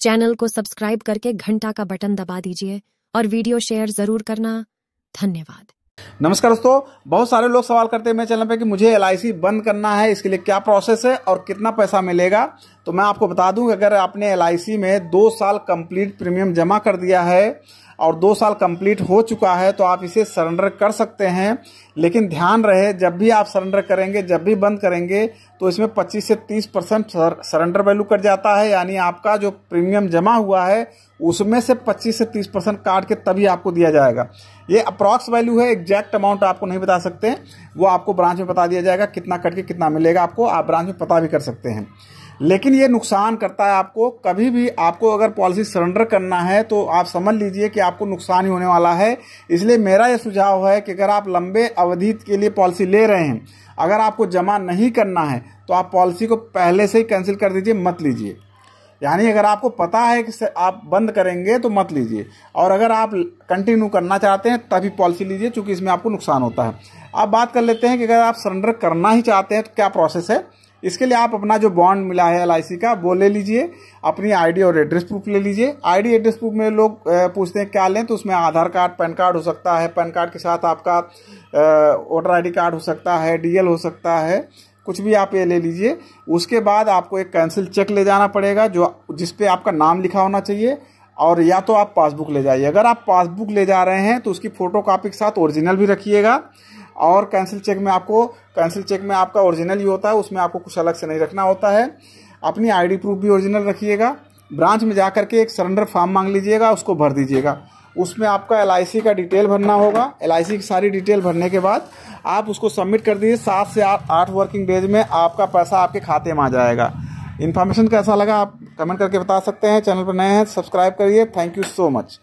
channel को subscribe करके घंटा का बटन दबा दीजिए और वीडियो शेयर जरूर करना धन्यवाद नमस्कार दोस्तों बहुत सारे लोग सवाल करते हैं मेरे चैनल पे कि मुझे एल बंद करना है इसके लिए क्या प्रोसेस है और कितना पैसा मिलेगा तो मैं आपको बता दूं कि अगर आपने एल में दो साल कंप्लीट प्रीमियम जमा कर दिया है और दो साल कंप्लीट हो चुका है तो आप इसे सरेंडर कर सकते हैं लेकिन ध्यान रहे जब भी आप सरेंडर करेंगे जब भी बंद करेंगे तो इसमें 25 से 30 परसेंट सरेंडर वैल्यू कट जाता है यानी आपका जो प्रीमियम जमा हुआ है उसमें से 25 से 30 परसेंट काट के तभी आपको दिया जाएगा ये अप्रॉक्स वैल्यू है एग्जैक्ट अमाउंट आपको नहीं बता सकते वो आपको ब्रांच में बता दिया जाएगा कितना कट के कितना मिलेगा आपको आप ब्रांच में पता भी कर सकते हैं लेकिन ये नुकसान करता है आपको कभी भी आपको अगर पॉलिसी सरेंडर करना है तो आप समझ लीजिए कि आपको नुकसान ही होने वाला है इसलिए मेरा ये सुझाव है कि अगर आप लंबे अवधि के लिए पॉलिसी ले रहे हैं अगर आपको जमा नहीं करना है तो आप पॉलिसी को पहले से ही कैंसिल कर दीजिए मत लीजिए यानी अगर आपको पता है कि आप बंद करेंगे तो मत लीजिए और अगर आप कंटिन्यू करना चाहते हैं तभी पॉलिसी लीजिए चूँकि इसमें आपको नुकसान होता है अब बात कर लेते हैं कि अगर आप सरेंडर करना ही चाहते हैं तो क्या प्रोसेस है इसके लिए आप अपना जो बॉन्ड मिला है एल का वो ले लीजिए अपनी आईडी और एड्रेस प्रूफ ले लीजिए आईडी एड्रेस प्रूफ में लोग पूछते हैं क्या लें तो उसमें आधार कार्ड पैन कार्ड हो सकता है पैन कार्ड के साथ आपका वोटर आईडी कार्ड हो सकता है डीएल हो सकता है कुछ भी आप ये ले लीजिए उसके बाद आपको एक कैंसिल चेक ले जाना पड़ेगा जो जिसपे आपका नाम लिखा होना चाहिए और या तो आप पासबुक ले जाइए अगर आप पासबुक ले जा रहे हैं तो उसकी फ़ोटो कापी के साथ ओरिजिनल भी रखिएगा और कैंसिल चेक में आपको कैंसिल चेक में आपका ओरिजिनल ही होता है उसमें आपको कुछ अलग से नहीं रखना होता है अपनी आईडी प्रूफ भी ओरिजिनल रखिएगा ब्रांच में जा के एक सरेंडर फॉर्म मांग लीजिएगा उसको भर दीजिएगा उसमें आपका एल का डिटेल भरना होगा एल की सारी डिटेल भरने के बाद आप उसको सबमिट कर दीजिए सात से आठ वर्किंग डेज में आपका पैसा आपके खाते में आ जाएगा इन्फॉर्मेशन कैसा लगा आप कमेंट करके बता सकते हैं चैनल पर नए हैं सब्सक्राइब करिए थैंक यू सो मच